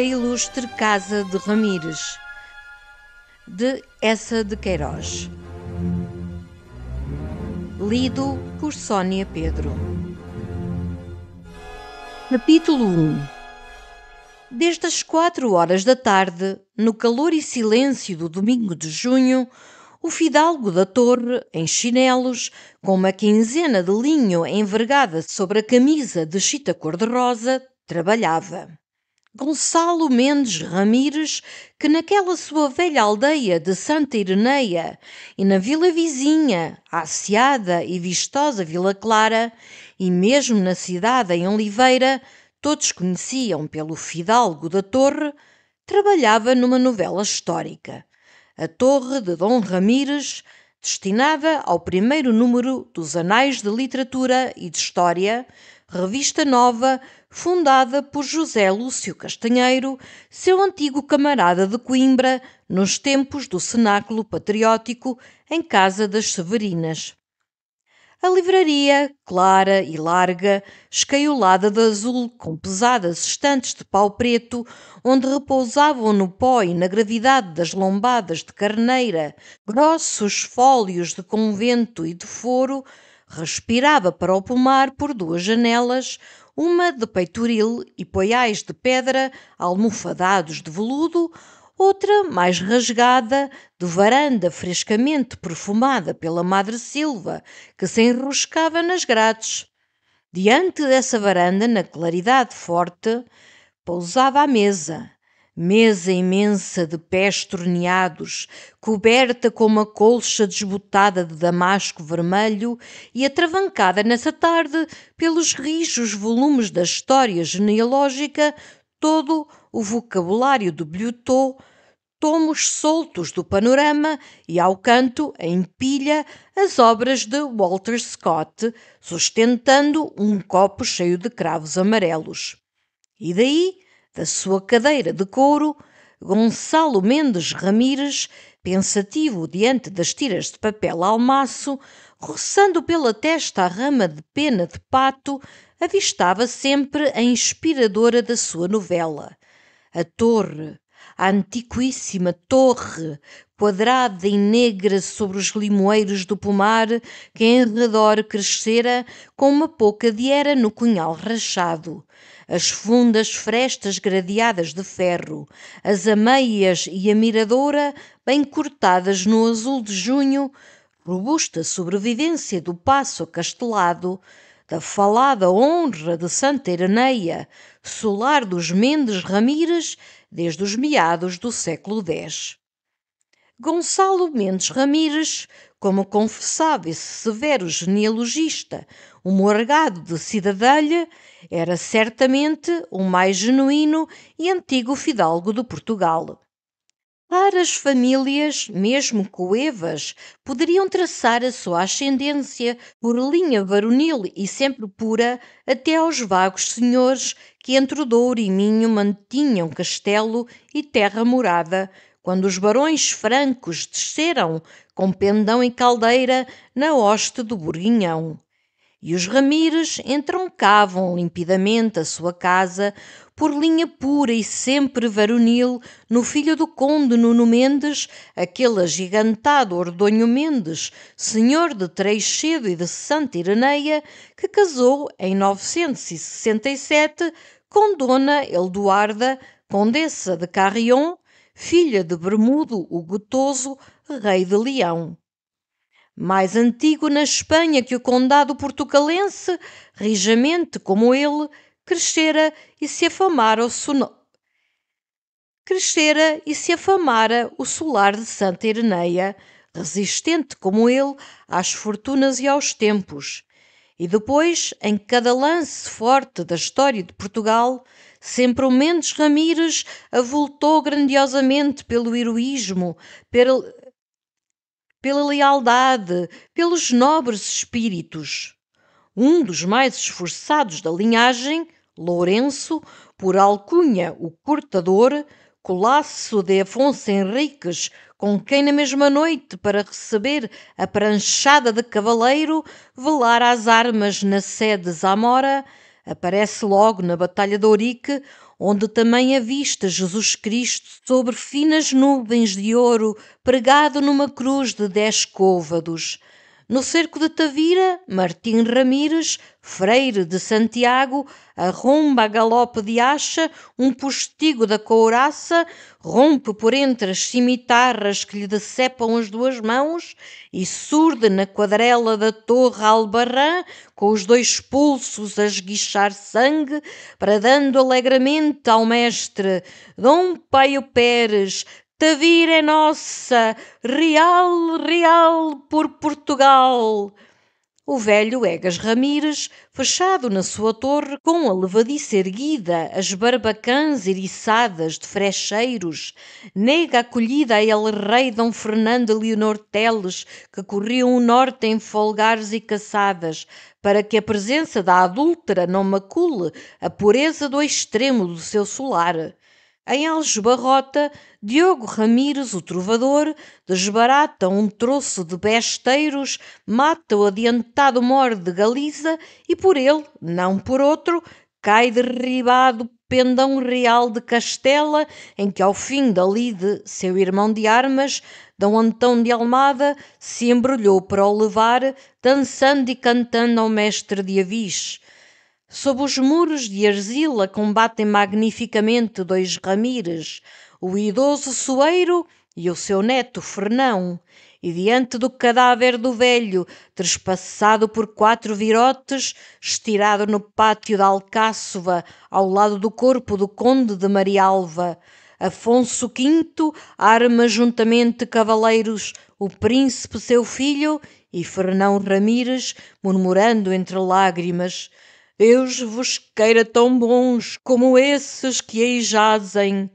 A Ilustre Casa de Ramires, de Essa de Queiroz. Lido por Sónia Pedro. Capítulo 1 Destas quatro horas da tarde, no calor e silêncio do domingo de junho, o fidalgo da torre, em chinelos, com uma quinzena de linho envergada sobre a camisa de chita cor-de-rosa, trabalhava. Gonçalo Mendes Ramires, que naquela sua velha aldeia de Santa Ireneia e na vila vizinha, aciada e vistosa Vila Clara, e mesmo na cidade em Oliveira, todos conheciam pelo fidalgo da Torre, trabalhava numa novela histórica. A Torre de Dom Ramires, destinada ao primeiro número dos Anais de Literatura e de História, revista nova fundada por José Lúcio Castanheiro, seu antigo camarada de Coimbra, nos tempos do cenáculo patriótico em Casa das Severinas. A livraria, clara e larga, escaiolada de azul, com pesadas estantes de pau preto, onde repousavam no pó e na gravidade das lombadas de carneira grossos fólios de convento e de foro, respirava para o pomar por duas janelas uma de peitoril e poiais de pedra almofadados de veludo, outra mais rasgada, de varanda frescamente perfumada pela Madre Silva, que se enroscava nas grades. Diante dessa varanda, na claridade forte, pousava a mesa, mesa imensa de pés torneados, coberta com uma colcha desbotada de damasco vermelho e atravancada nessa tarde pelos rijos volumes da história genealógica, todo o vocabulário do Bluetooth, tomos soltos do panorama e ao canto, em pilha, as obras de Walter Scott, sustentando um copo cheio de cravos amarelos. E daí da sua cadeira de couro, Gonçalo Mendes Ramires, pensativo diante das tiras de papel almaço, roçando pela testa a rama de pena de pato, avistava sempre a inspiradora da sua novela. A torre, a antiquíssima torre, quadrada e negra sobre os limoeiros do pomar, que em redor crescera com uma pouca de era no cunhal rachado as fundas frestas gradeadas de ferro, as ameias e a miradora bem cortadas no azul de junho, robusta sobrevivência do passo castelado, da falada honra de Santa Ireneia, solar dos Mendes Ramires desde os meados do século X. Gonçalo Mendes Ramires, como confessava esse severo genealogista, o morgado de Cidadelha era certamente o mais genuíno e antigo fidalgo de Portugal. Raras famílias, mesmo coevas, poderiam traçar a sua ascendência por linha varonil e sempre pura até aos vagos senhores que entre o Douro e Minho mantinham castelo e terra morada, quando os barões francos desceram com pendão e caldeira na hoste do Burguinhão e os Ramires entroncavam limpidamente a sua casa por linha pura e sempre varonil no filho do conde Nuno Mendes, aquele agigantado Ordonho Mendes, senhor de Treixedo e de Santa Ireneia, que casou em 967 com Dona Eduarda, condessa de Carrion, filha de Bermudo o Gotoso, rei de Leão mais antigo na Espanha que o condado portucalense, rijamente como ele, crescera e se afamara o crescera e se afamara o solar de Santa Ireneia, resistente como ele às fortunas e aos tempos. E depois, em cada lance forte da história de Portugal, sempre o Mendes Ramírez avultou grandiosamente pelo heroísmo, pelo, pela lealdade, pelos nobres espíritos. Um dos mais esforçados da linhagem, Lourenço, por alcunha o Cortador, colasso de Afonso Henriques, com quem na mesma noite, para receber a pranchada de cavaleiro, velar as armas na sede Zamora, aparece logo na Batalha de Ourique, onde também avista Jesus Cristo sobre finas nuvens de ouro pregado numa cruz de dez côvados, no cerco de Tavira, Martim Ramires, freire de Santiago, arromba a galope de acha um postigo da couraça, rompe por entre as cimitarras que lhe decepam as duas mãos e surde na quadrela da torre albarrã, com os dois pulsos a esguichar sangue, bradando alegremente ao mestre Dom Paio Pérez, Tavira é nossa, real, real por Portugal. O velho Egas Ramires, fechado na sua torre, com a levadiça erguida, as barbacãs eriçadas de frecheiros, nega acolhida a el rei Dom Fernando Leonor Teles, que corriam o norte em folgares e caçadas, para que a presença da adúltera não macule a pureza do extremo do seu solar em Aljo Barrota, Diogo Ramires, o trovador, desbarata um troço de besteiros, mata o adiantado mor de Galiza e por ele, não por outro, cai derribado pendão real de Castela, em que ao fim da lide, seu irmão de armas, D. Antão de Almada, se embrulhou para o levar, dançando e cantando ao mestre de Avis. Sob os muros de Arzila combatem magnificamente dois Ramires, o idoso Soeiro e o seu neto Fernão, e diante do cadáver do velho, trespassado por quatro virotes, estirado no pátio da Alcáçova, ao lado do corpo do conde de Marialva, Afonso V arma juntamente cavaleiros o príncipe seu filho e Fernão Ramires, murmurando entre lágrimas Deus vos queira tão bons como esses que aí jazem.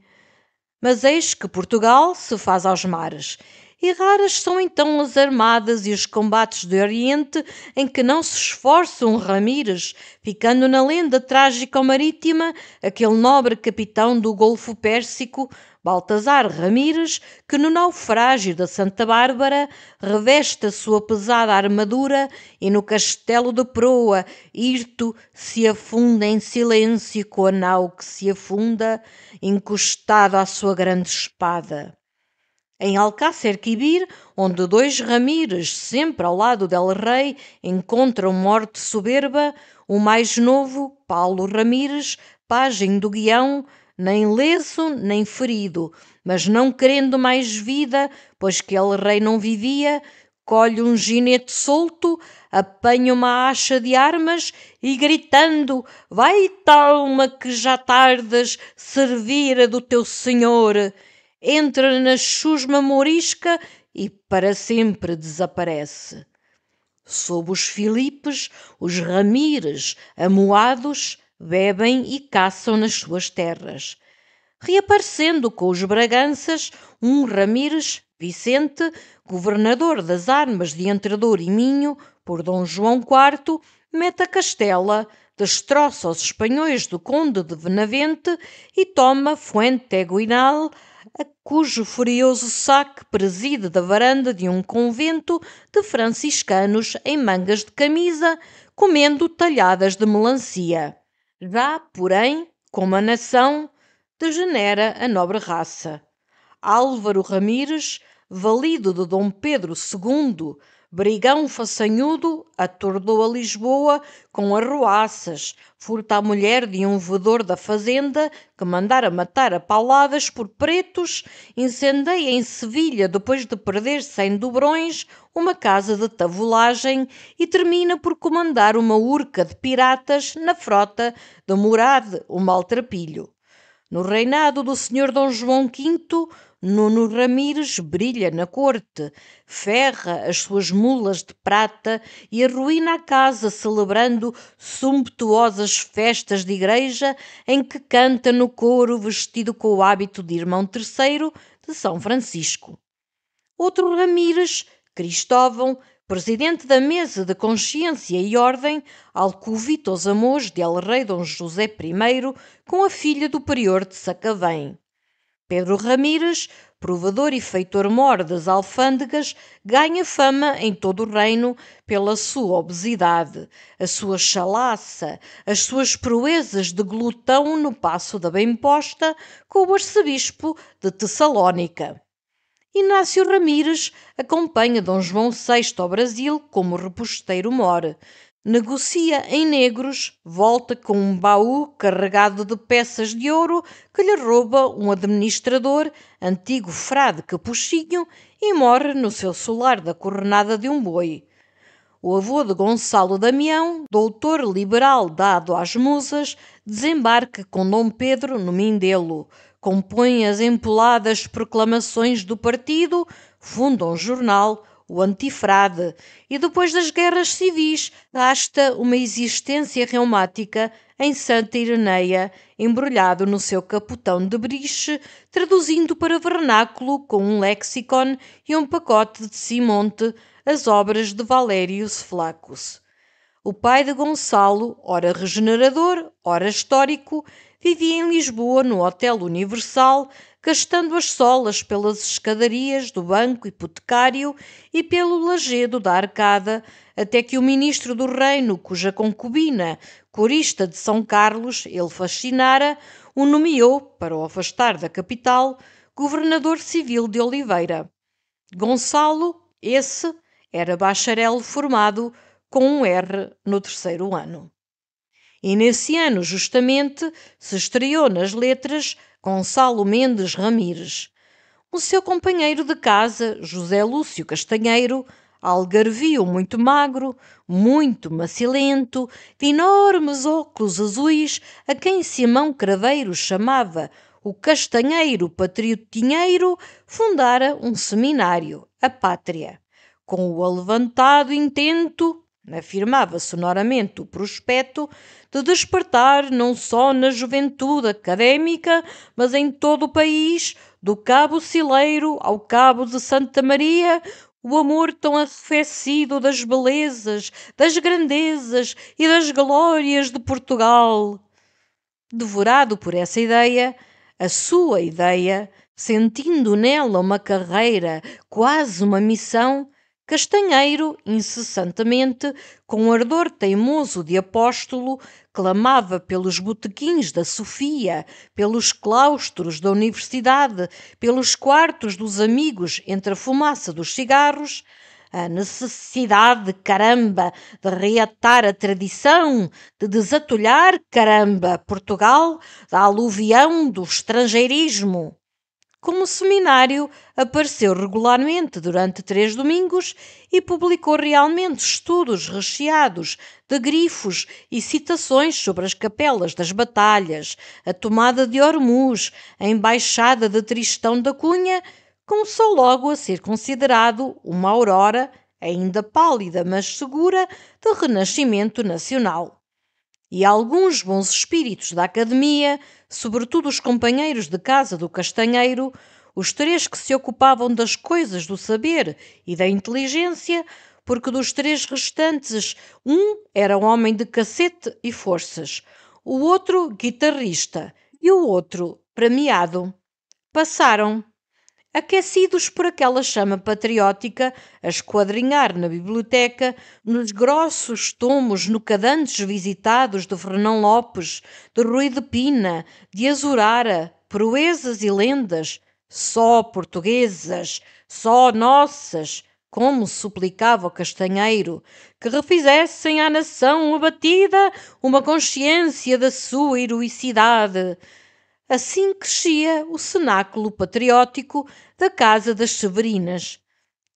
Mas eis que Portugal se faz aos mares, e raras são então as armadas e os combates do Oriente em que não se esforçam um Ramírez, ficando na lenda trágico-marítima aquele nobre capitão do Golfo Pérsico, Baltazar Ramires, que no naufrágio da Santa Bárbara reveste a sua pesada armadura e no castelo de proa, Irto se afunda em silêncio com a nau que se afunda, encostado à sua grande espada. Em Alcácer Quibir, onde dois Ramires, sempre ao lado del rei, encontram morte soberba, o mais novo, Paulo Ramires, pajem do guião, nem leso, nem ferido, mas não querendo mais vida, pois que ele rei não vivia, colhe um ginete solto, apanha uma acha de armas e gritando: Vai, talma, que já tardas, servira do teu senhor! Entra na chusma morisca e para sempre desaparece. Sob os Filipes, os Ramires, amoados, bebem e caçam nas suas terras. Reaparecendo com os Braganças, um Ramires Vicente, governador das armas de Entredor e Minho, por Dom João IV, mete a Castela, destroça os espanhóis do Conde de Benavente e toma Fuente Guinal, a cujo furioso saque preside da varanda de um convento de franciscanos em mangas de camisa, comendo talhadas de melancia. Já, porém, como a nação, degenera a nobre raça. Álvaro Ramires, valido de Dom Pedro II Brigão façanhudo atordou a Lisboa com arruaças, furta a mulher de um vedor da fazenda que mandara matar a paladas por pretos, incendeia em Sevilha depois de perder sem dobrões uma casa de tavolagem e termina por comandar uma urca de piratas na frota de Murad, o maltrapilho. No reinado do Senhor Dom João V, Nuno Ramires brilha na corte, ferra as suas mulas de prata e arruína a casa celebrando sumptuosas festas de igreja em que canta no coro vestido com o hábito de irmão terceiro de São Francisco. Outro Ramires, Cristóvão, presidente da Mesa de Consciência e Ordem, alcovita os amores de El Rei Dom José I com a filha do prior de Sacavém. Pedro Ramires, provador e feitor-mor das alfândegas, ganha fama em todo o reino pela sua obesidade, a sua chalaça, as suas proezas de glutão no passo da bem-posta com o arcebispo de Tessalónica. Inácio Ramires acompanha Dom João VI ao Brasil como reposteiro-mor, negocia em negros, volta com um baú carregado de peças de ouro que lhe rouba um administrador, antigo frade capuchinho, e morre no seu solar da coronada de um boi. O avô de Gonçalo Damião, doutor liberal dado às musas, desembarca com Dom Pedro no Mindelo, compõe as empoladas proclamações do partido, funda um jornal, o antifrade, e depois das guerras civis, gasta uma existência reumática em Santa Ireneia, embrulhado no seu capotão de briche, traduzindo para vernáculo, com um lexicon e um pacote de Simonte, as obras de Valerius Flacos. O pai de Gonçalo, ora regenerador, ora histórico, vivia em Lisboa, no Hotel Universal, gastando as solas pelas escadarias do banco hipotecário e pelo lajedo da arcada, até que o ministro do reino, cuja concubina, corista de São Carlos, ele fascinara, o nomeou, para o afastar da capital, governador civil de Oliveira. Gonçalo, esse, era bacharel formado com um R no terceiro ano. E nesse ano, justamente, se estreou nas letras Gonçalo Mendes Ramires. O seu companheiro de casa, José Lúcio Castanheiro, algarvio muito magro, muito macilento, de enormes óculos azuis, a quem Simão Craveiro chamava o Castanheiro Patriotinheiro, fundara um seminário, a Pátria. Com o alevantado intento, afirmava sonoramente o prospecto, de despertar não só na juventude académica, mas em todo o país, do Cabo Sileiro ao Cabo de Santa Maria, o amor tão arrefecido das belezas, das grandezas e das glórias de Portugal. Devorado por essa ideia, a sua ideia, sentindo nela uma carreira, quase uma missão, Castanheiro, incessantemente, com ardor teimoso de apóstolo, clamava pelos botequins da Sofia, pelos claustros da universidade, pelos quartos dos amigos entre a fumaça dos cigarros, a necessidade, caramba, de reatar a tradição, de desatulhar, caramba, Portugal da aluvião do estrangeirismo. Como seminário, apareceu regularmente durante três domingos e publicou realmente estudos recheados de grifos e citações sobre as capelas das batalhas, a tomada de Ormuz, a embaixada de Tristão da Cunha, começou logo a ser considerado uma aurora, ainda pálida mas segura, de renascimento nacional e alguns bons espíritos da academia, sobretudo os companheiros de casa do Castanheiro, os três que se ocupavam das coisas do saber e da inteligência, porque dos três restantes, um era um homem de cacete e forças, o outro guitarrista e o outro premiado. Passaram aquecidos por aquela chama patriótica a esquadrinhar na biblioteca, nos grossos tomos nucadantes visitados de Fernão Lopes, de Rui de Pina, de Azurara, proezas e lendas, só portuguesas, só nossas, como suplicava o Castanheiro, que refizessem à nação abatida uma consciência da sua heroicidade Assim crescia o cenáculo patriótico da Casa das Severinas.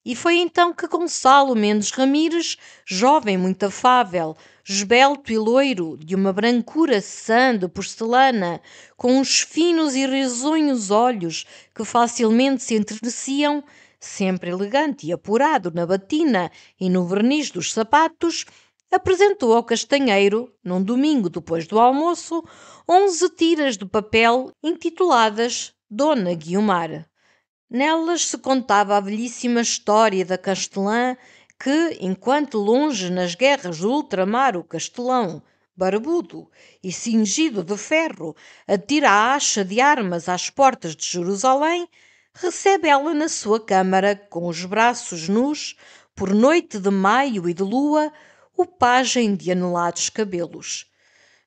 E foi então que Gonçalo Mendes Ramires, jovem muito afável, esbelto e loiro, de uma brancura sã de porcelana, com uns finos e risonhos olhos que facilmente se entreteciam, sempre elegante e apurado na batina e no verniz dos sapatos, apresentou ao castanheiro, num domingo depois do almoço, onze tiras de papel intituladas Dona Guiomar. Nelas se contava a belíssima história da Castelã que, enquanto longe nas guerras do ultramar o Castelão, barbudo e cingido de ferro, atira a acha de armas às portas de Jerusalém, recebe ela na sua câmara, com os braços nus, por noite de maio e de lua, o pajem de anulados cabelos.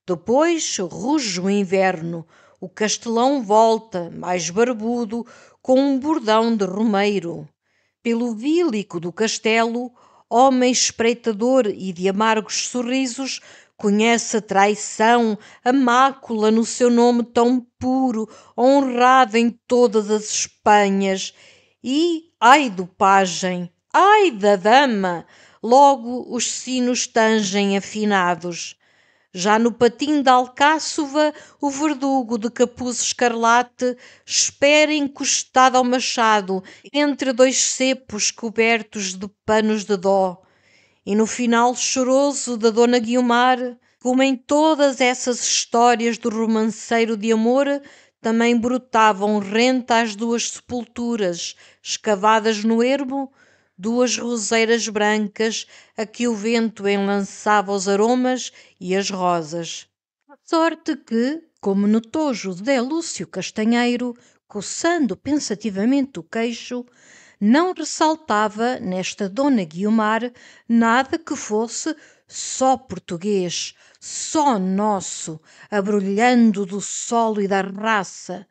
Depois ruge o inverno, o castelão volta, mais barbudo, com um bordão de romeiro. Pelo vílico do castelo, homem espreitador e de amargos sorrisos, conhece a traição, a mácula no seu nome tão puro, honrado em todas as Espanhas, e, ai do pajem, ai da dama, Logo os sinos tangem afinados. Já no patim da alcáçova, o verdugo de capuz escarlate espera encostado ao machado, entre dois cepos cobertos de panos de dó. E no final choroso da Dona Guiomar, como em todas essas histórias do romanceiro de amor, também brotavam renta as duas sepulturas, escavadas no ermo, duas roseiras brancas a que o vento enlançava os aromas e as rosas. sorte que, como notou José Lúcio Castanheiro, coçando pensativamente o queixo, não ressaltava nesta Dona Guiomar nada que fosse só português, só nosso, abrulhando do solo e da raça,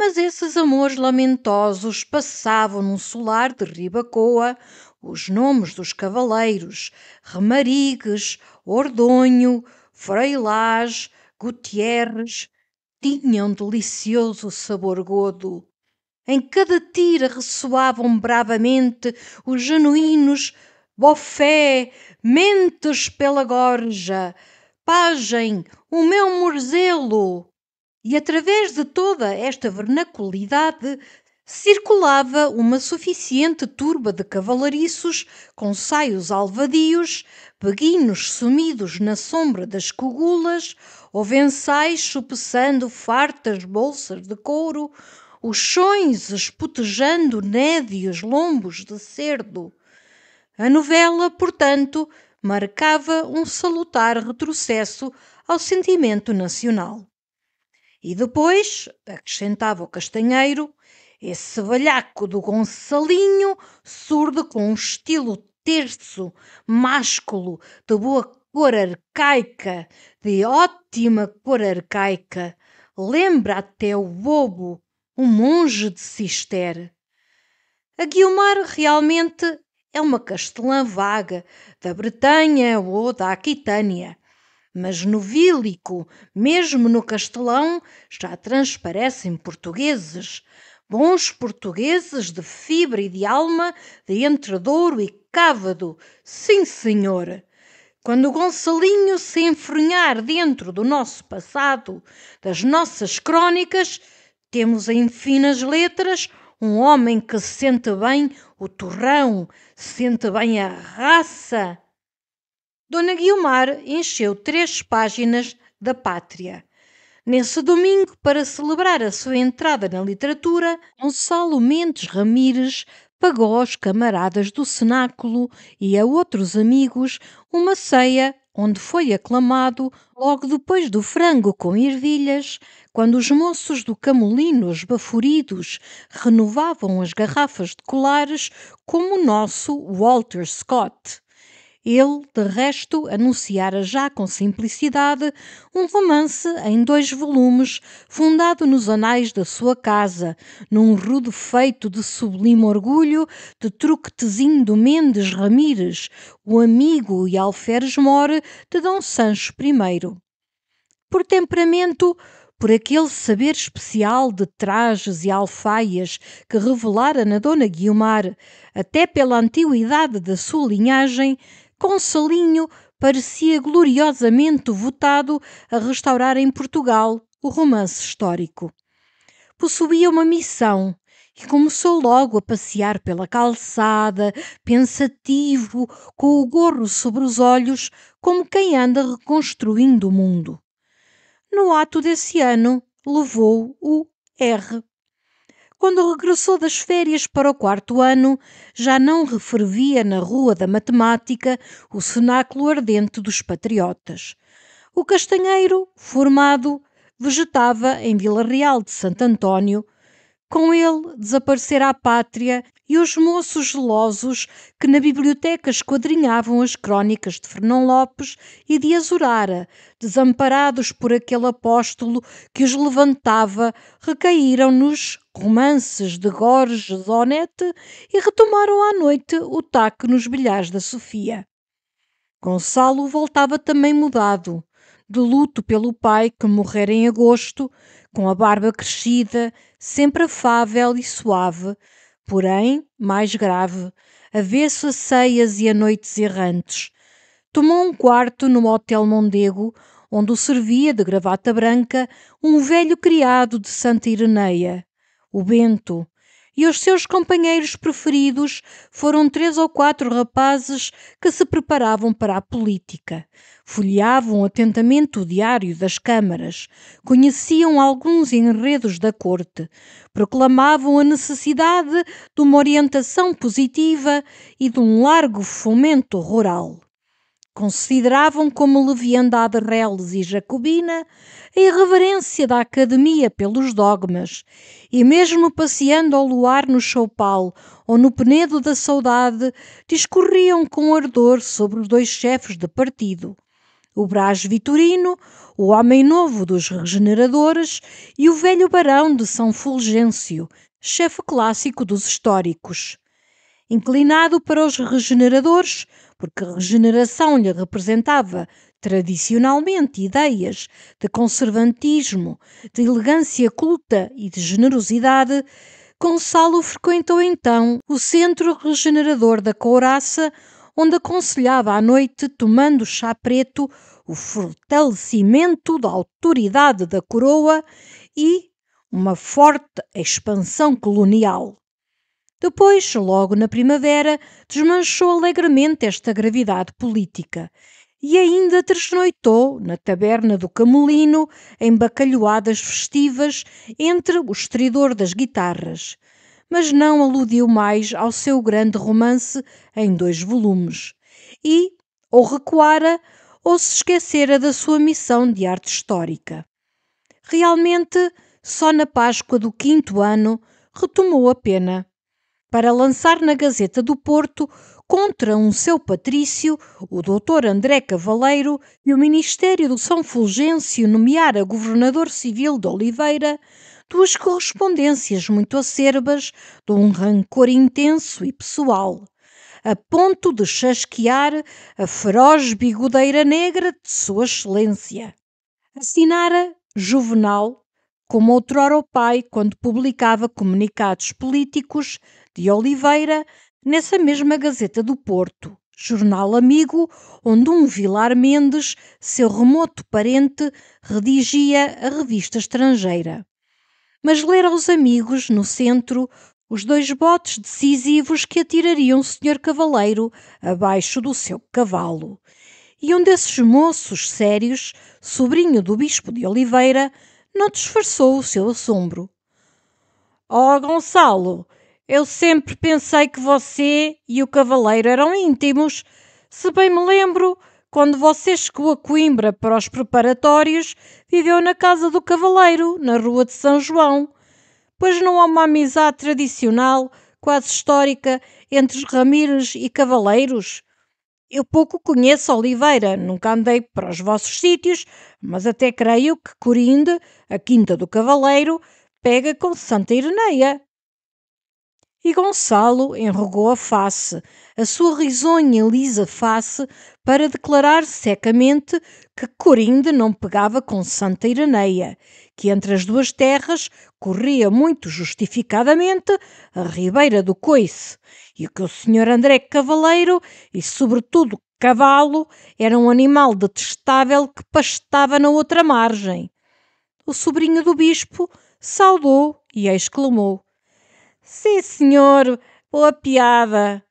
mas esses amores lamentosos passavam num solar de Ribacoa os nomes dos cavaleiros Remarigues, Ordonho, Freilás, Gutierres, tinham delicioso sabor godo. Em cada tira ressoavam bravamente os genuínos Bofé, Mentes pela Gorja, Pagem, o meu Morzelo. E através de toda esta vernaculidade circulava uma suficiente turba de cavalariços com saios alvadios, peguinos sumidos na sombra das cogulas, ovençais chupeçando fartas bolsas de couro, Oxões espotejando nédios lombos de cerdo. A novela, portanto, marcava um salutar retrocesso ao sentimento nacional. E depois, acrescentava o castanheiro, esse valhaco do Gonçalinho surdo com um estilo terço, másculo, de boa cor arcaica, de ótima cor arcaica. Lembra até o bobo, o um monge de Cister. A Guiomar realmente é uma castelã vaga, da Bretanha ou da Aquitânia, mas no vílico, mesmo no castelão, já transparecem portugueses. Bons portugueses de fibra e de alma, de entre Douro e Cávado. Sim, senhor! Quando o Gonçalinho se enfronhar dentro do nosso passado, das nossas crónicas, temos em finas letras um homem que sente bem o torrão, sente bem a raça. Dona Guiomar encheu três páginas da Pátria. Nesse domingo, para celebrar a sua entrada na literatura, Gonçalo Mendes Ramires pagou aos camaradas do cenáculo e a outros amigos uma ceia onde foi aclamado logo depois do frango com ervilhas, quando os moços do Camolino, esbaforidos, renovavam as garrafas de colares, como o nosso Walter Scott. Ele, de resto, anunciara já com simplicidade um romance em dois volumes, fundado nos anais da sua casa, num rude feito de sublime orgulho de Truquetezinho do Mendes Ramires, o amigo e alferes more de Dom Sancho I. Por temperamento, por aquele saber especial de trajes e alfaias que revelara na Dona Guiomar, até pela antiguidade da sua linhagem, Consolinho parecia gloriosamente votado a restaurar em Portugal o romance histórico. Possuía uma missão e começou logo a passear pela calçada, pensativo, com o gorro sobre os olhos, como quem anda reconstruindo o mundo. No ato desse ano, levou o R quando regressou das férias para o quarto ano, já não refervia na Rua da Matemática o cenáculo ardente dos patriotas. O castanheiro, formado, vegetava em Vila Real de Santo Antônio, com ele desaparecerá a pátria e os moços gelosos que na biblioteca esquadrinhavam as crónicas de Fernão Lopes e de Azurara, desamparados por aquele apóstolo que os levantava, recaíram nos romances de Gorge Onete e retomaram à noite o taque nos bilhares da Sofia. Gonçalo voltava também mudado, de luto pelo pai que morrera em agosto com a barba crescida, sempre afável e suave, porém mais grave, avesso a ceias e a noites errantes. Tomou um quarto no Hotel Mondego, onde o servia de gravata branca um velho criado de Santa Ireneia, o Bento, e os seus companheiros preferidos foram três ou quatro rapazes que se preparavam para a política. Folheavam atentamente o diário das câmaras, conheciam alguns enredos da corte, proclamavam a necessidade de uma orientação positiva e de um largo fomento rural. Consideravam como leviandade reles e jacobina a irreverência da academia pelos dogmas, e mesmo passeando ao luar no choupal ou no penedo da saudade, discorriam com ardor sobre os dois chefes de partido. O Brás Vitorino, o homem novo dos regeneradores, e o velho barão de São Fulgêncio, chefe clássico dos históricos. Inclinado para os regeneradores, porque regeneração lhe representava tradicionalmente ideias de conservantismo, de elegância culta e de generosidade, Gonçalo frequentou então o Centro Regenerador da Couraça, onde aconselhava à noite, tomando chá preto, o fortalecimento da autoridade da coroa e uma forte expansão colonial. Depois, logo na primavera, desmanchou alegremente esta gravidade política e ainda tresnoitou na taberna do Camolino, em bacalhoadas festivas, entre o estridor das guitarras. Mas não aludiu mais ao seu grande romance em dois volumes. E, ou recuara, ou se esquecera da sua missão de arte histórica. Realmente, só na Páscoa do quinto ano retomou a pena para lançar na Gazeta do Porto contra um seu patrício, o doutor André Cavaleiro, e o Ministério do São Fulgêncio nomear a governador civil de Oliveira, duas correspondências muito acerbas de um rancor intenso e pessoal, a ponto de chasquear a feroz bigodeira negra de Sua Excelência. Assinara Juvenal como outrora o pai quando publicava comunicados políticos de Oliveira, nessa mesma Gazeta do Porto, jornal amigo, onde um Vilar Mendes, seu remoto parente, redigia a revista estrangeira. Mas ler aos amigos, no centro, os dois botes decisivos que atirariam o Sr. Cavaleiro abaixo do seu cavalo. E um desses moços sérios, sobrinho do Bispo de Oliveira, não disfarçou o seu assombro. Ó oh, Gonçalo, eu sempre pensei que você e o cavaleiro eram íntimos. Se bem me lembro, quando você chegou a Coimbra para os preparatórios, viveu na casa do cavaleiro, na rua de São João. Pois não há uma amizade tradicional, quase histórica, entre os Ramires e cavaleiros? Eu pouco conheço Oliveira, nunca andei para os vossos sítios, mas até creio que Corinde, a Quinta do Cavaleiro, pega com Santa Ireneia. E Gonçalo enrugou a face, a sua risonha lisa face, para declarar secamente que Corinde não pegava com Santa Iraneia, que entre as duas terras corria muito justificadamente a Ribeira do Coice, e que o Sr. André Cavaleiro, e sobretudo Cavalo, era um animal detestável que pastava na outra margem. O sobrinho do bispo saudou e exclamou: Sim, senhor, boa piada.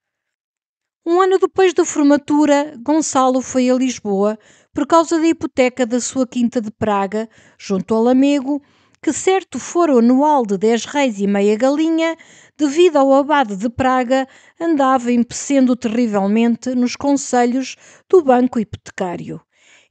Um ano depois da formatura, Gonçalo foi a Lisboa por causa da hipoteca da sua quinta de Praga, junto ao Lamego, que certo foro anual de dez reis e meia galinha, devido ao abade de Praga, andava empecendo terrivelmente nos conselhos do banco hipotecário.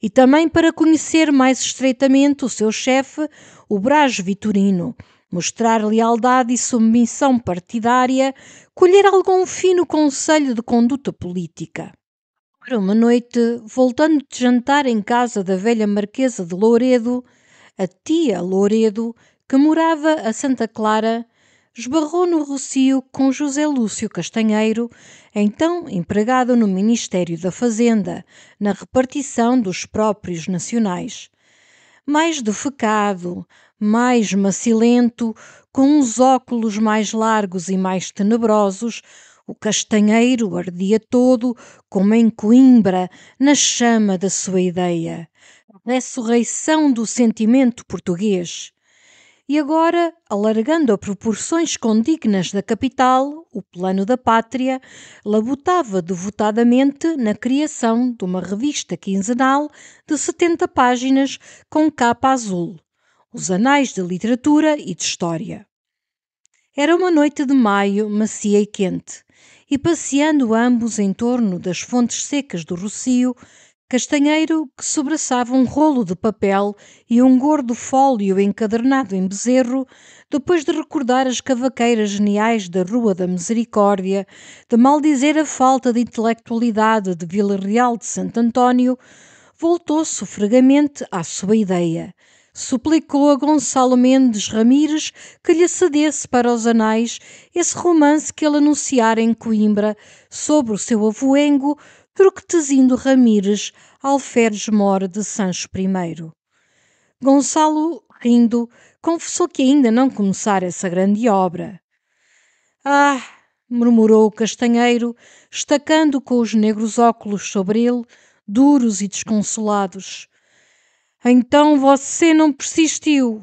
E também para conhecer mais estreitamente o seu chefe, o Brás Vitorino, mostrar lealdade e submissão partidária, colher algum fino conselho de conduta política. Uma noite, voltando de jantar em casa da velha Marquesa de Louredo, a tia Louredo, que morava a Santa Clara, esbarrou no Rocio com José Lúcio Castanheiro, então empregado no Ministério da Fazenda, na repartição dos próprios nacionais. Mais defecado, mais macilento, com uns óculos mais largos e mais tenebrosos, o castanheiro ardia todo, como em Coimbra, na chama da sua ideia. Ressurreição do sentimento português. E agora, alargando a proporções condignas da capital, o plano da pátria labutava devotadamente na criação de uma revista quinzenal de 70 páginas com capa azul os anais de literatura e de história. Era uma noite de maio macia e quente, e passeando ambos em torno das fontes secas do Rocio, Castanheiro, que sobraçava um rolo de papel e um gordo fólio encadernado em bezerro, depois de recordar as cavaqueiras geniais da Rua da Misericórdia, de maldizer a falta de intelectualidade de Vila Real de Santo António, voltou sofregamente à sua ideia, suplicou a Gonçalo Mendes Ramires que lhe cedesse para os anais esse romance que ele anunciara em Coimbra sobre o seu avoengo Truquetezindo Ramires, alferes mor de Sancho I. Gonçalo, rindo, confessou que ainda não começara essa grande obra. Ah! murmurou o castanheiro, estacando com os negros óculos sobre ele, duros e desconsolados. Então você não persistiu,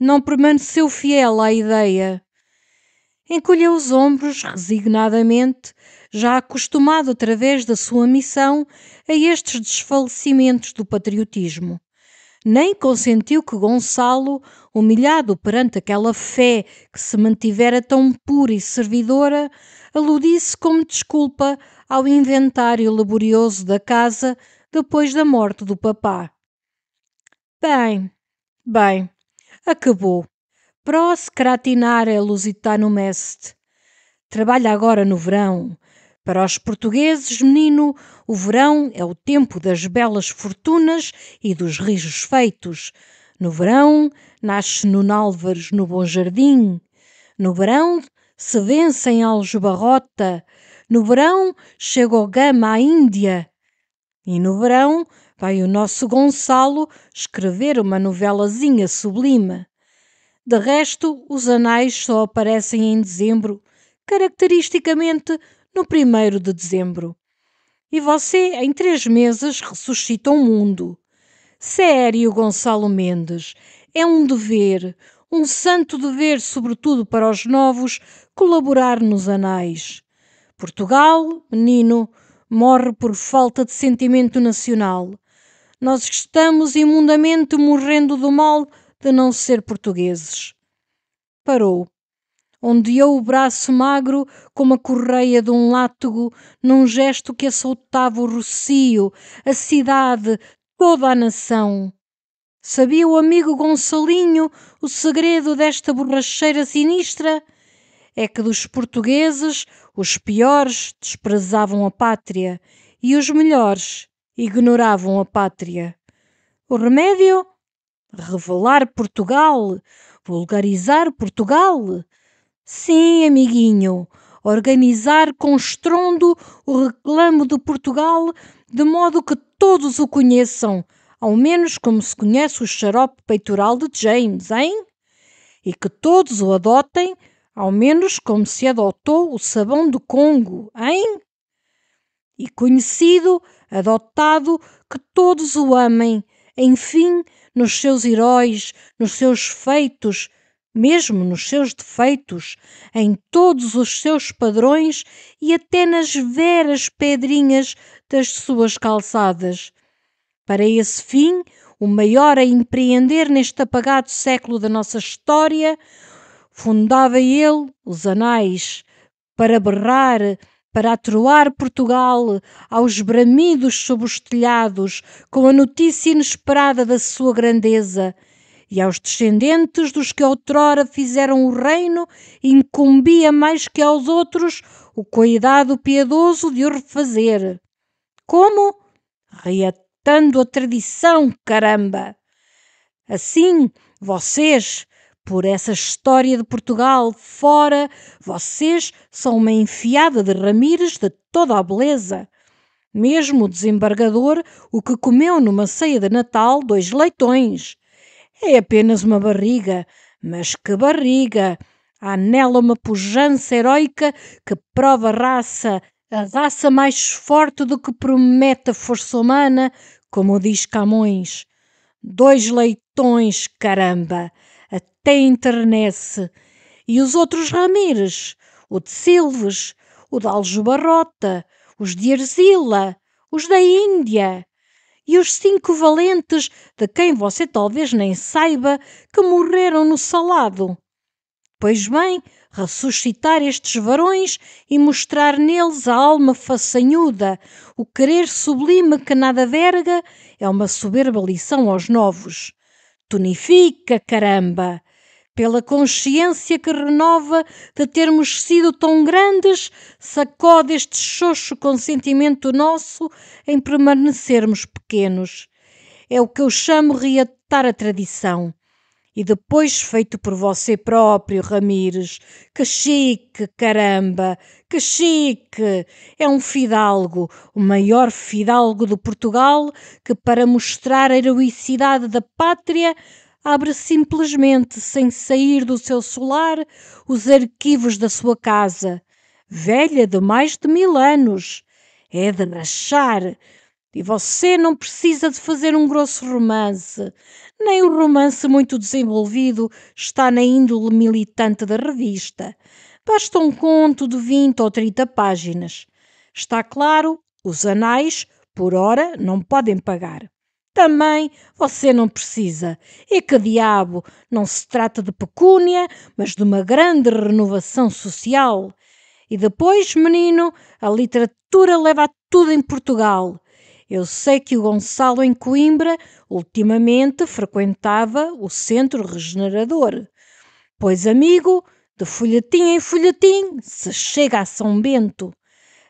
não permaneceu fiel à ideia. Encolheu os ombros resignadamente, já acostumado através da sua missão a estes desfalecimentos do patriotismo. Nem consentiu que Gonçalo, humilhado perante aquela fé que se mantivera tão pura e servidora, aludisse como desculpa ao inventário laborioso da casa depois da morte do papá. Bem, bem, acabou. Pros cratinare é Lusitano meste. Trabalha agora no verão. Para os portugueses, menino, o verão é o tempo das belas fortunas e dos rijos feitos. No verão, nasce no Nálvares no Bom Jardim. No verão, se vence em Aljubarrota. No verão, chega o Gama à Índia. E no verão, vai o nosso Gonçalo escrever uma novelazinha sublime. De resto, os anais só aparecem em dezembro, caracteristicamente no primeiro de dezembro. E você, em três meses, ressuscita o um mundo. Sério, Gonçalo Mendes, é um dever, um santo dever, sobretudo para os novos, colaborar nos anais. Portugal, menino, morre por falta de sentimento nacional. Nós estamos imundamente morrendo do mal de não ser portugueses. Parou. Ondeou o braço magro como a correia de um látigo num gesto que assaltava o Rocio, a cidade, toda a nação. Sabia o amigo Gonçalinho o segredo desta borracheira sinistra? É que dos portugueses, os piores desprezavam a pátria e os melhores ignoravam a pátria. O remédio? Revelar Portugal, vulgarizar Portugal. Sim, amiguinho, organizar com estrondo o reclamo de Portugal de modo que todos o conheçam, ao menos como se conhece o xarope peitoral de James, hein? E que todos o adotem, ao menos como se adotou o sabão do Congo, hein? e conhecido, adotado, que todos o amem, enfim, nos seus heróis, nos seus feitos, mesmo nos seus defeitos, em todos os seus padrões e até nas veras pedrinhas das suas calçadas. Para esse fim, o maior a empreender neste apagado século da nossa história, fundava ele os anais para berrar para atroar Portugal aos bramidos sob os telhados com a notícia inesperada da sua grandeza e aos descendentes dos que outrora fizeram o reino incumbia mais que aos outros o cuidado piedoso de o refazer. Como? Reatando a tradição, caramba! Assim, vocês, por essa história de Portugal fora. Vocês são uma enfiada de Ramires de toda a beleza. Mesmo o desembargador, o que comeu numa ceia de Natal dois leitões. É apenas uma barriga, mas que barriga! Há nela uma pujança heroica que prova raça, a raça mais forte do que promete a força humana, como diz Camões. Dois leitões, caramba! até internece. E os outros Ramires, o de Silves, o de Aljubarrota, os de Erzila, os da Índia e os cinco valentes de quem você talvez nem saiba que morreram no salado. Pois bem, ressuscitar estes varões e mostrar neles a alma façanhuda, o querer sublime que nada verga, é uma soberba lição aos novos. Tonifica, caramba! Pela consciência que renova de termos sido tão grandes, sacode este xoxo consentimento nosso em permanecermos pequenos. É o que eu chamo reatar a tradição e depois feito por você próprio, Ramires. Que chique, caramba! Que chique! É um fidalgo, o maior fidalgo de Portugal, que para mostrar a heroicidade da pátria abre simplesmente, sem sair do seu solar, os arquivos da sua casa. Velha de mais de mil anos. É de rachar e você não precisa de fazer um grosso romance, nem um romance muito desenvolvido está na índole militante da revista. Basta um conto de 20 ou 30 páginas. Está claro, os anais, por ora, não podem pagar. Também você não precisa. E que diabo, não se trata de pecúnia, mas de uma grande renovação social. E depois, menino, a literatura leva a tudo em Portugal eu sei que o Gonçalo em Coimbra ultimamente frequentava o centro regenerador. Pois, amigo, de folhetim em folhetim se chega a São Bento.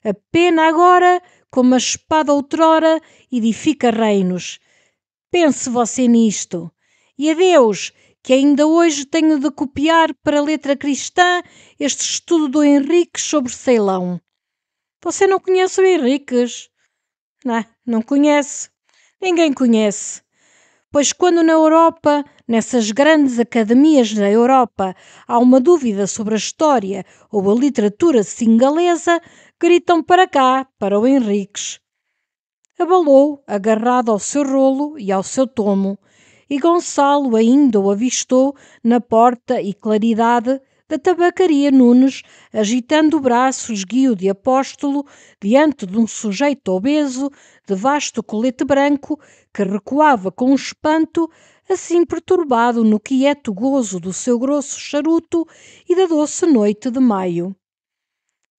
A pena agora, como a espada outrora, edifica reinos. Pense você nisto. E adeus, que ainda hoje tenho de copiar para a letra cristã este estudo do Henrique sobre Ceilão. Você não conhece o Henriques? Não, é? Não conhece. Ninguém conhece. Pois quando na Europa, nessas grandes academias da Europa, há uma dúvida sobre a história ou a literatura singalesa, gritam para cá, para o Henriques. Abalou, agarrado ao seu rolo e ao seu tomo, e Gonçalo ainda o avistou na porta e claridade da tabacaria Nunes, agitando o braço esguio de apóstolo diante de um sujeito obeso, de vasto colete branco, que recuava com espanto, assim perturbado no quieto gozo do seu grosso charuto e da doce noite de maio.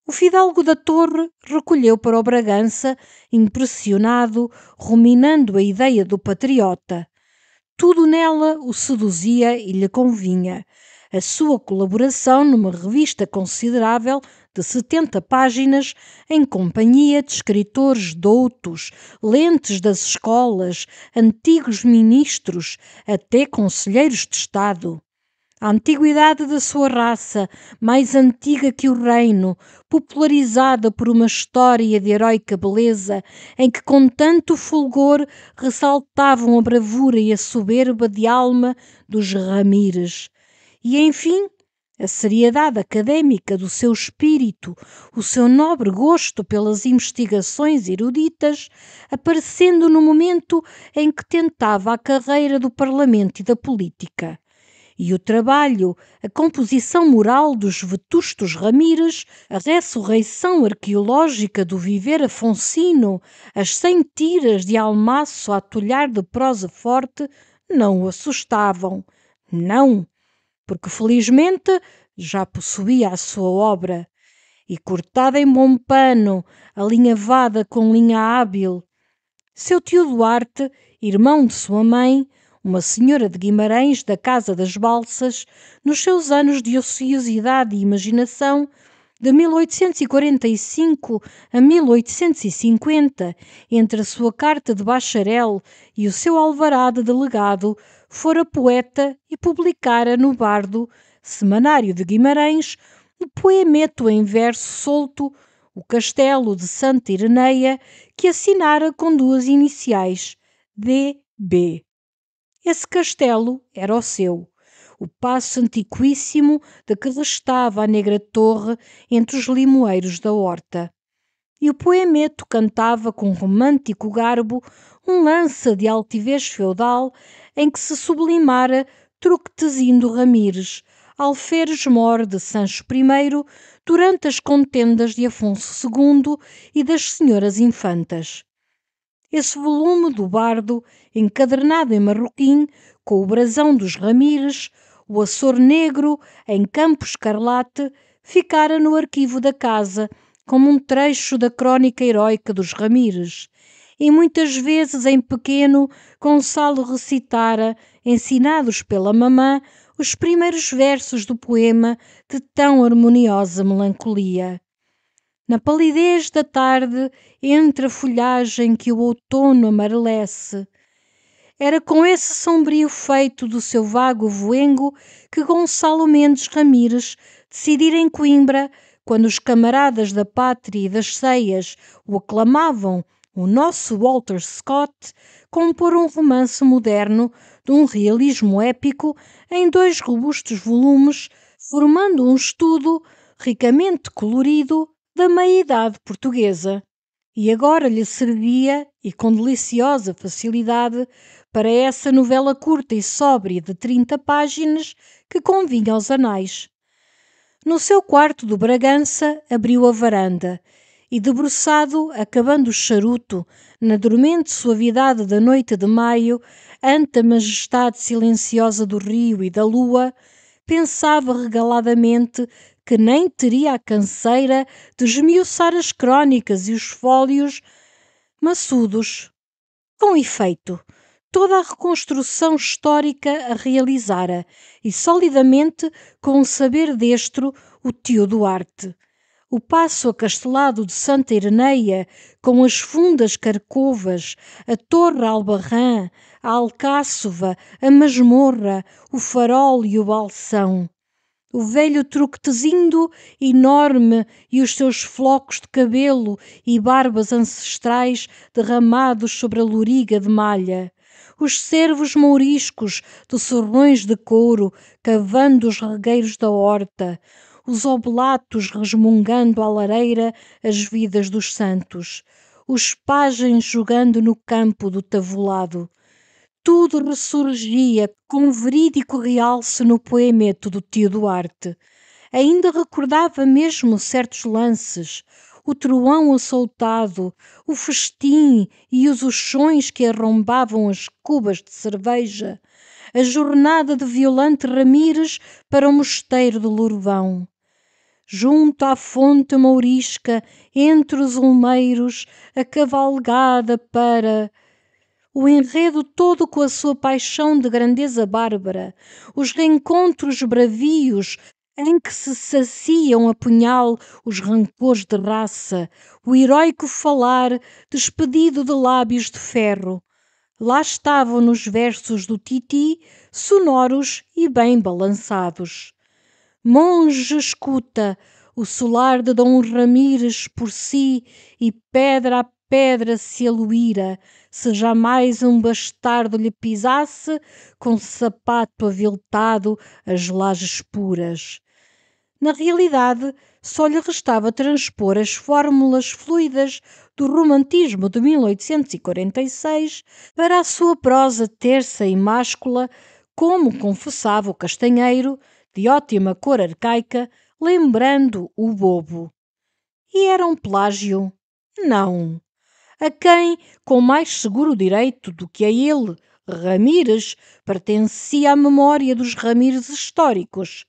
O fidalgo da torre recolheu para o Bragança, impressionado, ruminando a ideia do patriota. Tudo nela o seduzia e lhe convinha a sua colaboração numa revista considerável de 70 páginas em companhia de escritores doutos, lentes das escolas, antigos ministros, até conselheiros de Estado. A antiguidade da sua raça, mais antiga que o reino, popularizada por uma história de heroica beleza, em que com tanto fulgor ressaltavam a bravura e a soberba de alma dos Ramires, e, enfim, a seriedade académica do seu espírito, o seu nobre gosto pelas investigações eruditas, aparecendo no momento em que tentava a carreira do Parlamento e da política. E o trabalho, a composição moral dos vetustos Ramires, a ressurreição arqueológica do viver afonsino, as cem tiras de almaço a atulhar de prosa forte, não o assustavam. Não! porque felizmente já possuía a sua obra, e cortada em bom pano, alinhavada com linha hábil. Seu tio Duarte, irmão de sua mãe, uma senhora de Guimarães da Casa das Balsas, nos seus anos de ociosidade e imaginação, de 1845 a 1850, entre a sua carta de bacharel e o seu alvará de delegado, fora poeta e publicara no Bardo, Semanário de Guimarães, o poemeto em verso solto O Castelo de Santa Ireneia, que assinara com duas iniciais, D.B. Esse castelo era o seu o passo antiquíssimo de que restava a negra torre entre os limoeiros da horta. E o poemeto cantava com romântico garbo um lance de altivez feudal em que se sublimara Truquetezindo Ramires, alferes-mor de Sancho I, durante as contendas de Afonso II e das senhoras infantas. Esse volume do bardo, encadernado em marroquim, com o brasão dos Ramires, o Açor Negro, em campo escarlate, ficara no arquivo da casa, como um trecho da crónica heroica dos Ramires, e muitas vezes em pequeno Gonçalo recitara, ensinados pela mamã, os primeiros versos do poema de tão harmoniosa melancolia. Na palidez da tarde, entre a folhagem que o outono amarelece, era com esse sombrio feito do seu vago voengo que Gonçalo Mendes Ramires decidira em Coimbra, quando os camaradas da pátria e das ceias o aclamavam o nosso Walter Scott compor um romance moderno de um realismo épico em dois robustos volumes, formando um estudo ricamente colorido da meia-idade portuguesa. E agora lhe servia, e com deliciosa facilidade, para essa novela curta e sóbria de 30 páginas que convinha aos anais. No seu quarto do Bragança, abriu a varanda e debruçado, acabando o charuto, na dormente suavidade da noite de maio, ante a majestade silenciosa do rio e da lua, pensava regaladamente que nem teria a canseira de esmiuçar as crônicas e os fólios maçudos. Com efeito, toda a reconstrução histórica a realizara, e solidamente com o saber destro o tio Duarte o passo acastelado de Santa Ireneia, com as fundas carcovas, a torre albarrã, a alcáçova, a masmorra, o farol e o balsão. O velho truquetezindo, enorme, e os seus flocos de cabelo e barbas ancestrais derramados sobre a loriga de malha os servos mouriscos de sorrões de couro, cavando os regueiros da horta, os oblatos resmungando à lareira as vidas dos santos, os pajens jogando no campo do tavolado. Tudo ressurgia com verídico realce no poemeto do tio Duarte. Ainda recordava mesmo certos lances, o truão assaltado, o festim e os uchões que arrombavam as cubas de cerveja, a jornada de Violante Ramires para o mosteiro do Lourvão junto à fonte mourisca, entre os olmeiros, a cavalgada para o enredo todo com a sua paixão de grandeza bárbara, os reencontros bravios em que se saciam a punhal os rancores de raça, o heróico falar despedido de lábios de ferro. Lá estavam nos versos do Titi, sonoros e bem balançados monge escuta o solar de Dom Ramires por si e pedra a pedra se aluíra, se jamais um bastardo lhe pisasse com sapato aviltado as lajes puras. Na realidade, só lhe restava transpor as fórmulas fluidas do romantismo de 1846 para a sua prosa tersa e máscula, como confessava o Castanheiro, de ótima cor arcaica, lembrando o bobo. E era um plágio? Não. A quem, com mais seguro direito do que a ele, Ramires, pertencia à memória dos Ramires históricos.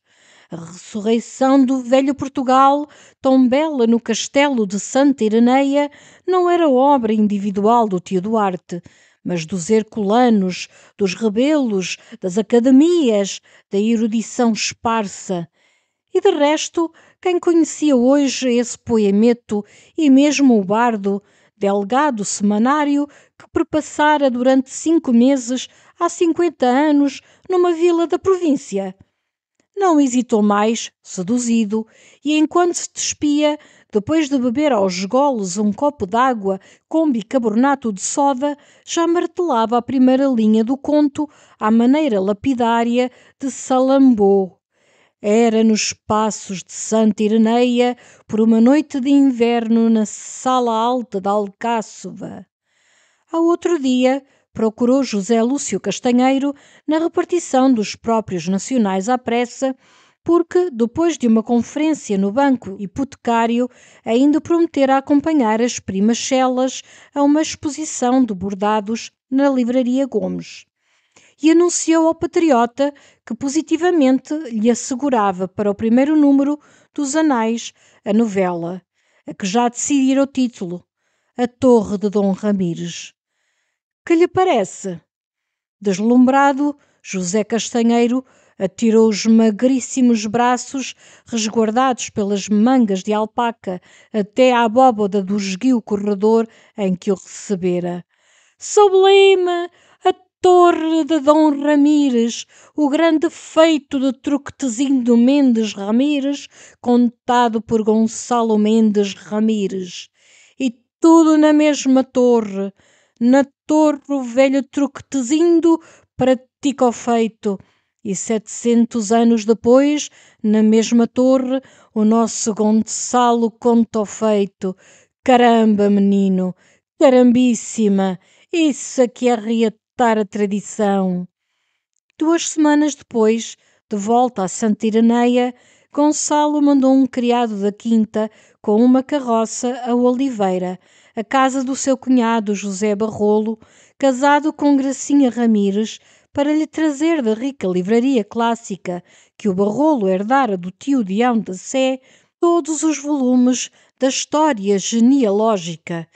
A ressurreição do velho Portugal, tão bela no castelo de Santa Ireneia, não era obra individual do tio Duarte, mas dos herculanos, dos rebelos, das academias, da erudição esparsa. E de resto, quem conhecia hoje esse poemeto e mesmo o bardo, delgado semanário que prepassara durante cinco meses há cinquenta anos numa vila da província? Não hesitou mais, seduzido, e enquanto se despia, depois de beber aos golos um copo d'água com bicarbonato de soda, já martelava a primeira linha do conto à maneira lapidária de Salambô. Era nos passos de Santa Ireneia, por uma noite de inverno na sala alta da Alcáçova. Ao outro dia, procurou José Lúcio Castanheiro na repartição dos próprios nacionais à pressa porque, depois de uma conferência no banco hipotecário, ainda prometera acompanhar as primas celas a uma exposição de bordados na Livraria Gomes. E anunciou ao patriota que positivamente lhe assegurava para o primeiro número dos Anais a novela, a que já decidira o título, A Torre de Dom Ramires. Que lhe parece? Deslumbrado, José Castanheiro Atirou os magríssimos braços, resguardados pelas mangas de alpaca, até à abóboda do esguio corredor em que o recebera. Sublime! A torre de Dom Ramires, o grande feito de Truquetezinho Mendes Ramires, contado por Gonçalo Mendes Ramires. E tudo na mesma torre. Na torre o velho Truquetezinho pratica o feito e setecentos anos depois, na mesma torre, o nosso Gonçalo conta o feito. Caramba, menino! Carambíssima! Isso aqui é reatar a tradição! Duas semanas depois, de volta a Santa Iraneia, Gonçalo mandou um criado da quinta com uma carroça a Oliveira, a casa do seu cunhado José Barrolo, casado com Gracinha Ramires, para lhe trazer da rica livraria clássica que o Barrolo herdara do tio Dião de Sé todos os volumes da História Genealógica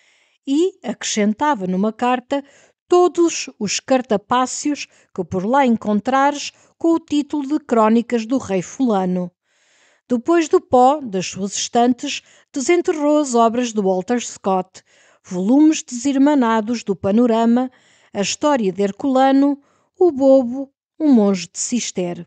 e acrescentava numa carta todos os cartapácios que por lá encontrares com o título de Crónicas do Rei Fulano. Depois do pó das suas estantes, desenterrou as obras de Walter Scott, volumes desirmanados do Panorama, a história de Herculano, o bobo, um monge de cister.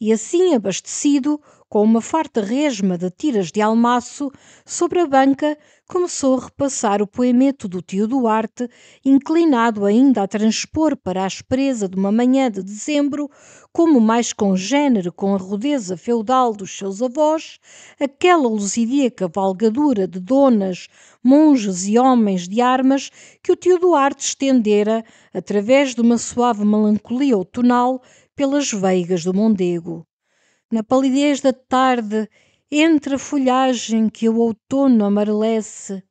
E assim abastecido, com uma farta resma de tiras de almaço, sobre a banca começou a repassar o poemeto do tio Duarte, inclinado ainda a transpor para a aspereza de uma manhã de dezembro, como mais congênere com a rudeza feudal dos seus avós, aquela lusidíaca cavalgadura de donas, monges e homens de armas que o tio Duarte estendera, através de uma suave melancolia outonal, pelas veigas do Mondego. Na palidez da tarde entre a folhagem que o outono amarelece.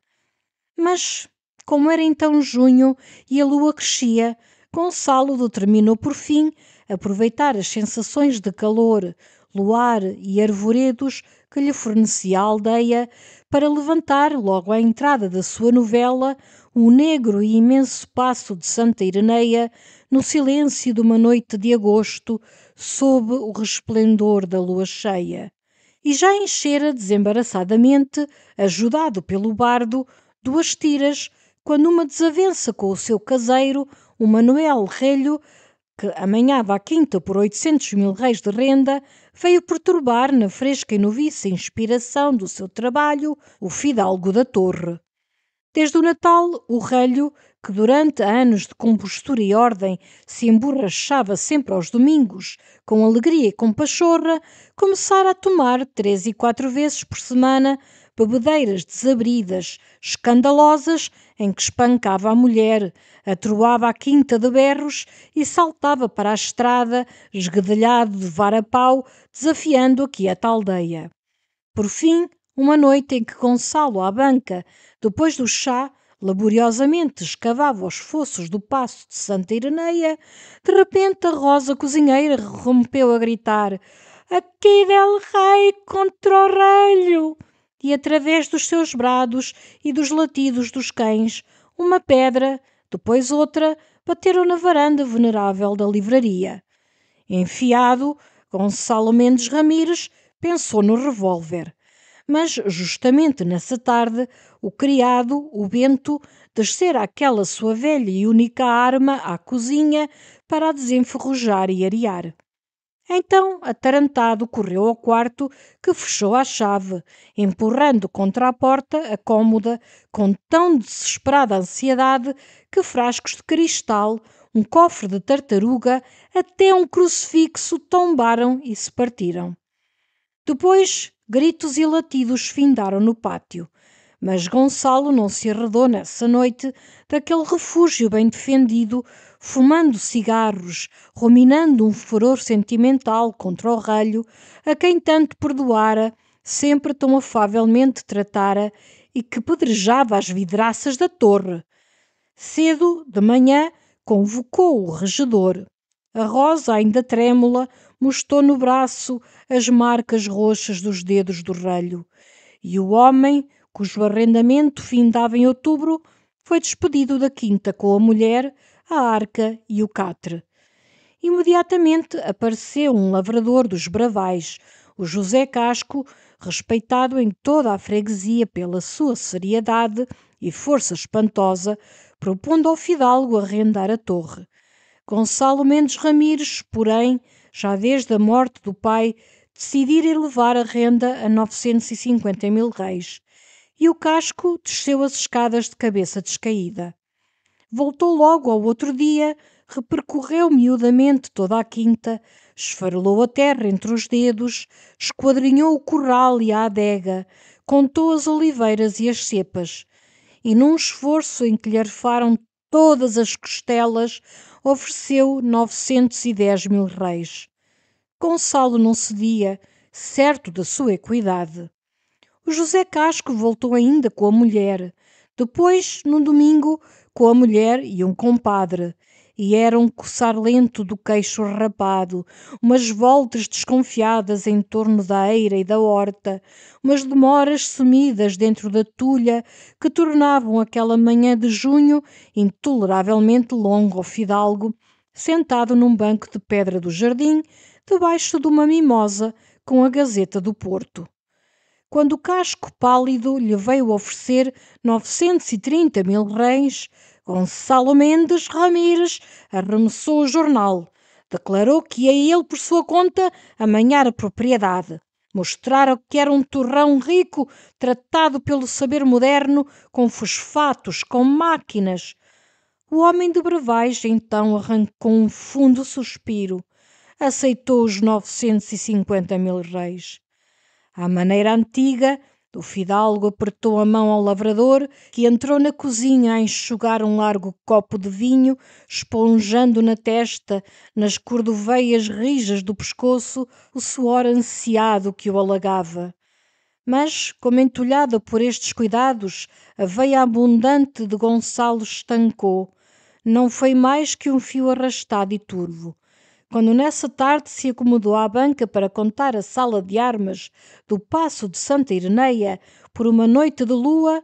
Mas, como era então junho e a lua crescia, Gonçalo determinou por fim aproveitar as sensações de calor, luar e arvoredos que lhe fornecia a aldeia para levantar, logo à entrada da sua novela, o negro e imenso passo de Santa Ireneia no silêncio de uma noite de agosto, sob o resplendor da lua cheia e já enchera desembaraçadamente, ajudado pelo bardo, duas tiras, quando uma desavença com o seu caseiro, o Manuel Relho, que amanhava a quinta por 800 mil reis de renda, veio perturbar na fresca e noviça inspiração do seu trabalho o fidalgo da torre. Desde o Natal, o Relho que durante anos de compostura e ordem se emborrachava sempre aos domingos, com alegria e com pachorra, começara a tomar três e quatro vezes por semana bebedeiras desabridas, escandalosas, em que espancava a mulher, atroava a quinta de berros e saltava para a estrada, esguedelhado de vara-pau, desafiando aqui a tal aldeia. Por fim, uma noite em que Gonçalo, à banca, depois do chá, laboriosamente escavava os fossos do passo de Santa Ireneia, de repente a Rosa cozinheira rompeu a gritar Aqui del rei contra o relho! E através dos seus brados e dos latidos dos cães, uma pedra, depois outra, bateram na varanda venerável da livraria. Enfiado, Gonçalo Mendes Ramires pensou no revólver. Mas, justamente nessa tarde, o criado, o bento, descer aquela sua velha e única arma à cozinha para a desenferrujar e arear. Então, atarantado, correu ao quarto, que fechou à chave, empurrando contra a porta a cômoda, com tão desesperada ansiedade que frascos de cristal, um cofre de tartaruga, até um crucifixo tombaram e se partiram. Depois, gritos e latidos findaram no pátio. Mas Gonçalo não se arredou nessa noite daquele refúgio bem defendido, fumando cigarros, ruminando um furor sentimental contra o ralho, a quem tanto perdoara, sempre tão afavelmente tratara e que pedrejava as vidraças da torre. Cedo, de manhã, convocou o regedor. A rosa, ainda trêmula, mostrou no braço as marcas roxas dos dedos do ralho. E o homem, cujo arrendamento findava em outubro, foi despedido da quinta com a mulher, a arca e o catre. Imediatamente apareceu um lavrador dos Bravais, o José Casco, respeitado em toda a freguesia pela sua seriedade e força espantosa, propondo ao fidalgo arrendar a torre. Gonçalo Mendes Ramires, porém, já desde a morte do pai, decidira elevar a renda a 950 mil reis e o casco desceu as escadas de cabeça descaída. Voltou logo ao outro dia, repercorreu miudamente toda a quinta, esfarelou a terra entre os dedos, esquadrinhou o corral e a adega, contou as oliveiras e as cepas, e num esforço em que lhe arfaram todas as costelas, ofereceu novecentos e dez mil reis. Gonçalo não cedia, certo da sua equidade o José Casco voltou ainda com a mulher. Depois, num domingo, com a mulher e um compadre. E era um coçar lento do queixo rapado, umas voltas desconfiadas em torno da eira e da horta, umas demoras sumidas dentro da tulha que tornavam aquela manhã de junho intoleravelmente longa ao fidalgo, sentado num banco de pedra do jardim, debaixo de uma mimosa com a Gazeta do Porto quando o casco pálido lhe veio oferecer 930 mil réis, Gonçalo Mendes Ramires arremessou o jornal. Declarou que ia é ele por sua conta amanhar a propriedade. Mostraram que era um torrão rico, tratado pelo saber moderno, com fosfatos, com máquinas. O homem de Brevais então arrancou um fundo suspiro. Aceitou os 950 mil reis à maneira antiga, o fidalgo apertou a mão ao lavrador, que entrou na cozinha a enxugar um largo copo de vinho, esponjando na testa, nas cordoveias rijas do pescoço, o suor ansiado que o alagava. Mas, como entulhada por estes cuidados, a veia abundante de Gonçalo estancou. Não foi mais que um fio arrastado e turvo quando nessa tarde se acomodou à banca para contar a sala de armas do Passo de Santa Ireneia por uma noite de lua,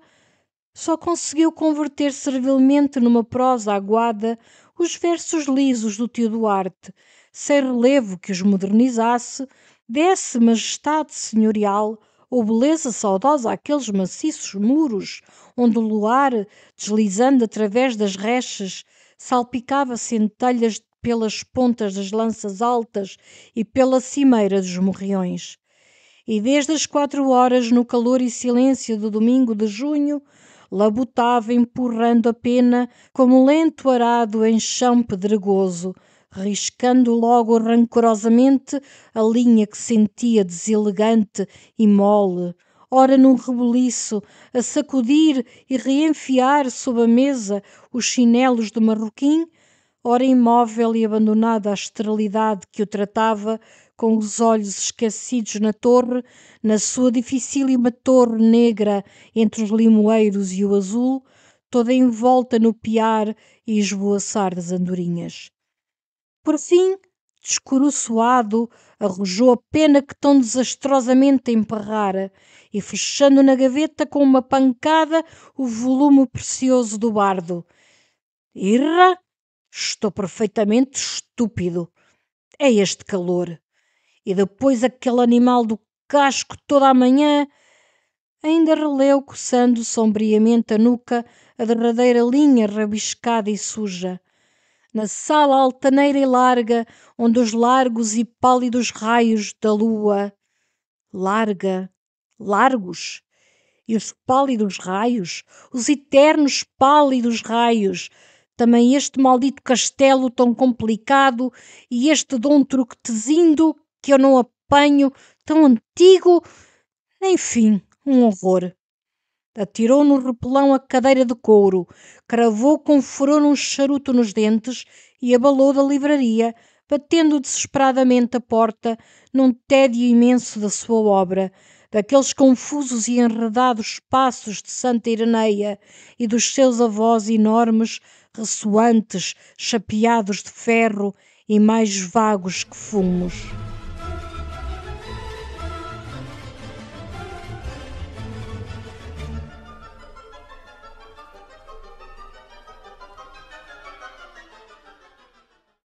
só conseguiu converter servilmente numa prosa aguada os versos lisos do tio Duarte, sem relevo que os modernizasse, desse majestade senhorial ou beleza saudosa àqueles maciços muros onde o luar, deslizando através das rechas, salpicava centelhas de pelas pontas das lanças altas e pela cimeira dos morriões. E desde as quatro horas, no calor e silêncio do domingo de junho, labutava empurrando a pena como lento arado em chão pedregoso, riscando logo rancorosamente a linha que sentia deselegante e mole, ora num rebuliço, a sacudir e reenfiar sob a mesa os chinelos de marroquim, ora imóvel e abandonado à esterilidade que o tratava, com os olhos esquecidos na torre, na sua dificílima torre negra entre os limoeiros e o azul, toda envolta no piar e esvoaçar das andorinhas. Por fim, descoroçoado, arrojou a pena que tão desastrosamente emperrara e, fechando na gaveta com uma pancada o volume precioso do bardo. Irra! Estou perfeitamente estúpido. É este calor. E depois aquele animal do casco toda a manhã. Ainda releu, coçando sombriamente a nuca, a derradeira linha rabiscada e suja. Na sala altaneira e larga, onde os largos e pálidos raios da lua. Larga, largos, e os pálidos raios, os eternos pálidos raios, também este maldito castelo tão complicado e este Dom Truquetezindo que eu não apanho, tão antigo. Enfim, um horror. Atirou no repelão a cadeira de couro, cravou com furor um charuto nos dentes e abalou da livraria, batendo desesperadamente a porta num tédio imenso da sua obra, daqueles confusos e enredados passos de Santa Ireneia e dos seus avós enormes ressoantes, chapeados de ferro e mais vagos que fumos.